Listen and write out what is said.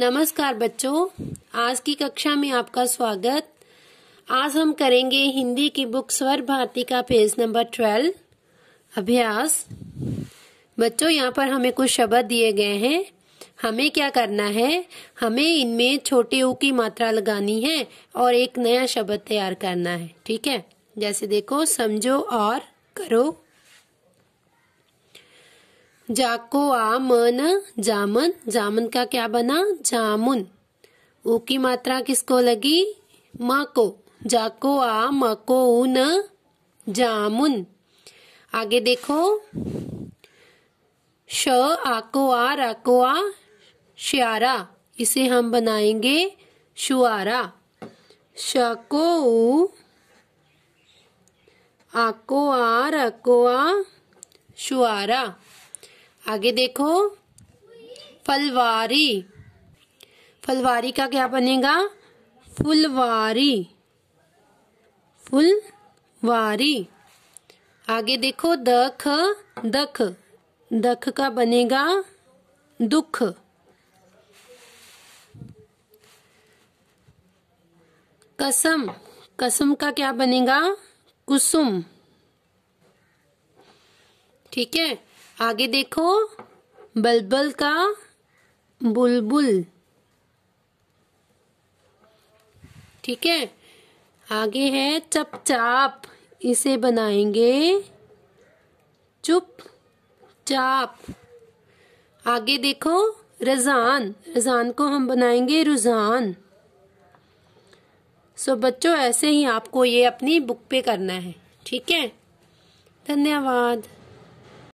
नमस्कार बच्चों आज की कक्षा में आपका स्वागत आज हम करेंगे हिंदी की बुक स्वर भारती का पेज नंबर ट्वेल्व अभ्यास बच्चों यहाँ पर हमें कुछ शब्द दिए गए हैं हमें क्या करना है हमें इनमें छोटे ऊ की मात्रा लगानी है और एक नया शब्द तैयार करना है ठीक है जैसे देखो समझो और करो जाको आ मन जामन जामन का क्या बना जामुन उ की मात्रा किसको लगी म को जाको आ मको न जामुन आगे देखो श आको आ राको आ श्यारा इसे हम बनाएंगे शुआरा शको आको आ रको आ शुआरा आगे देखो फलवारी फलवारी का क्या बनेगा फुलवारी फुलवारी आगे देखो दख दख दख का बनेगा दुख कसम कसम का क्या बनेगा कुसुम ठीक है आगे देखो बलबल का बुलबुल ठीक है आगे है चप चाप इसे बनाएंगे चुप चाप आगे देखो रजान रजान को हम बनाएंगे रुझान सो बच्चों ऐसे ही आपको ये अपनी बुक पे करना है ठीक है धन्यवाद